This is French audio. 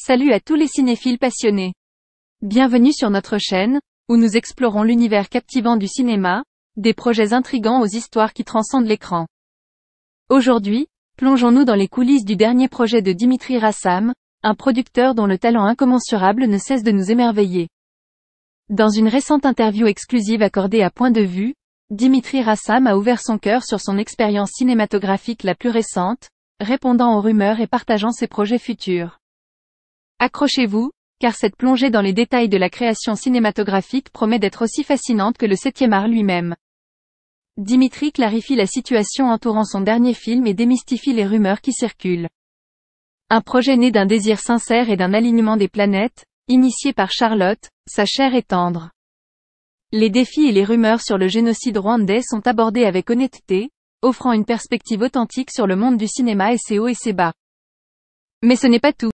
Salut à tous les cinéphiles passionnés. Bienvenue sur notre chaîne, où nous explorons l'univers captivant du cinéma, des projets intrigants aux histoires qui transcendent l'écran. Aujourd'hui, plongeons-nous dans les coulisses du dernier projet de Dimitri Rassam, un producteur dont le talent incommensurable ne cesse de nous émerveiller. Dans une récente interview exclusive accordée à Point de Vue, Dimitri Rassam a ouvert son cœur sur son expérience cinématographique la plus récente, répondant aux rumeurs et partageant ses projets futurs. Accrochez-vous, car cette plongée dans les détails de la création cinématographique promet d'être aussi fascinante que le septième art lui-même. Dimitri clarifie la situation entourant son dernier film et démystifie les rumeurs qui circulent. Un projet né d'un désir sincère et d'un alignement des planètes, initié par Charlotte, sa chair est tendre. Les défis et les rumeurs sur le génocide rwandais sont abordés avec honnêteté, offrant une perspective authentique sur le monde du cinéma et ses hauts et ses bas. Mais ce n'est pas tout.